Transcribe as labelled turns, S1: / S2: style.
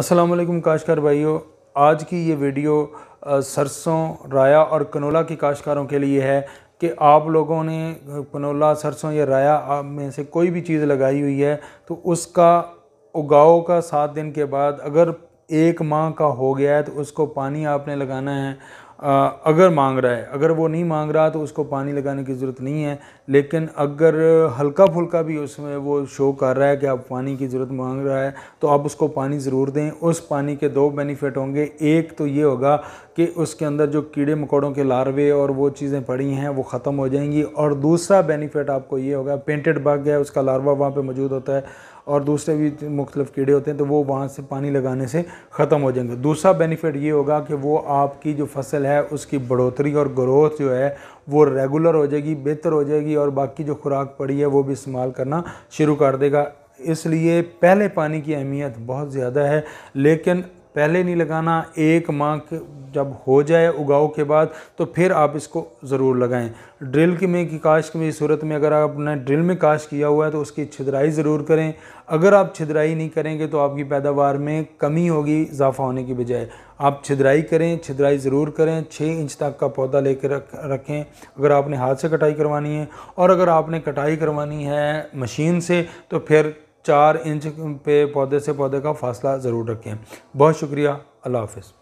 S1: अस्सलाम वालेकुम काशकार भाइयों आज की ये वीडियो सरसों राया और कनोला के काशकारों के लिए है कि आप लोगों ने कनोला सरसों या राया में से कोई भी चीज़ लगाई हुई है तो उसका उगाओ का सात दिन के बाद अगर एक माह का हो गया है तो उसको पानी आपने लगाना है अगर मांग रहा है अगर वो नहीं मांग रहा तो उसको पानी लगाने की ज़रूरत नहीं है लेकिन अगर हल्का फुल्का भी उसमें वो शो कर रहा है कि आप पानी की ज़रूरत मांग रहा है तो आप उसको पानी ज़रूर दें उस पानी के दो बेनिफिट होंगे एक तो ये होगा कि उसके अंदर जो कीड़े मकोड़ों के लार्वे और वो चीज़ें पड़ी हैं वो ख़त्म हो जाएंगी और दूसरा बेनिफिट आपको ये होगा पेंटेड बाग है उसका लार्वा वहाँ पर मौजूद होता है और दूसरे भी मुख्तलिफ कीड़े होते हैं तो वो वहाँ से पानी लगाने से ख़त्म हो जाएंगे दूसरा बेनिफिट ये होगा कि वो आपकी जो फसल है है उसकी बढ़ोतरी और ग्रोथ जो है वो रेगुलर हो जाएगी बेहतर हो जाएगी और बाकी जो खुराक पड़ी है वो भी इस्तेमाल करना शुरू कर देगा इसलिए पहले पानी की अहमियत बहुत ज़्यादा है लेकिन पहले नहीं लगाना एक माह जब हो जाए उगाओ के बाद तो फिर आप इसको ज़रूर लगाएं ड्रिल की में की काश में सूरत में अगर आपने ड्रिल में काश्त किया हुआ है तो उसकी छिदराई ज़रूर करें अगर आप छिदराई नहीं करेंगे तो आपकी पैदावार में कमी होगी इजाफा होने की बजाय आप छिदराई करें छिदराई ज़रूर करें छः इंच तक का पौधा ले रख रखें अगर आपने हाथ से कटाई करवानी है और अगर आपने कटाई करवानी है मशीन से तो फिर चार इंच पे पौधे से पौधे का फासला ज़रूर रखें बहुत शुक्रिया अल्लाह हाफिज़